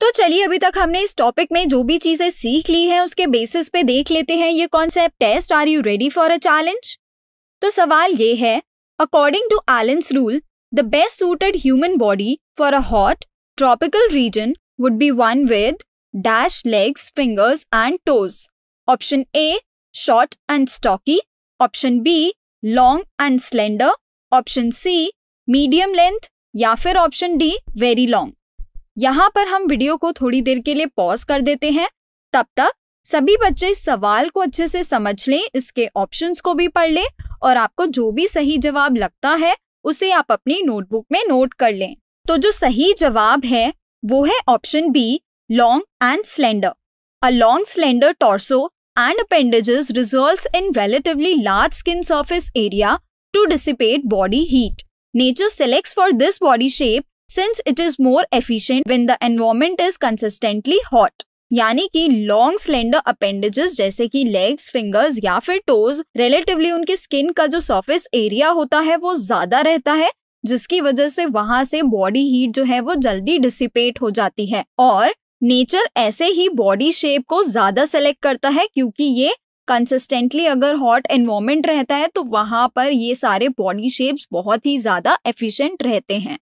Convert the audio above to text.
तो चलिए अभी तक हमने इस टॉपिक में जो भी चीजें सीख ली है उसके बेसिस पे देख लेते हैं ये concept test are you ready for a challenge तो सवाल ये है according to Allen's rule the best suited human body for a hot tropical region would be one with dash legs fingers and toes option A short and stocky option B long and slender option C medium length या फिर option D very long यहाँ पर हम video को थोड़ी देर के लिए pause कर देते हैं तब तक सभी बच्चे इस सवाल को अच्छे से समझ लें इसके ऑप्शंस को भी पढ़ लें और आपको जो भी सही जवाब लगता है उसे आप अपनी नोटबुक में नोट कर लें तो जो सही जवाब है वो है option B long and slender a long slender torso and appendages resolve in relatively large skin surface area to dissipate body heat nature select for this body shape since it is more efficient when the environment is consistently hot. यानी कि long slender appendages जैसे कि legs fingers या फिर toes relatively उनके skin का जो surface area होता है वो ज्यादा रहता है जिसकी वजह से वहां से बॉडी हीट जो है वो जल्दी डिसिपेट हो जाती है और नेचर ऐसे ही बॉडी शेप को ज्यादा सेलेक्ट करता है क्योंकि ये कंसिस्टेंटली अगर हॉट एनवायरमेंट रहता है तो वहां पर ये सारे बॉडी शेप्स बहुत ही ज्यादा एफिशिएंट रहते हैं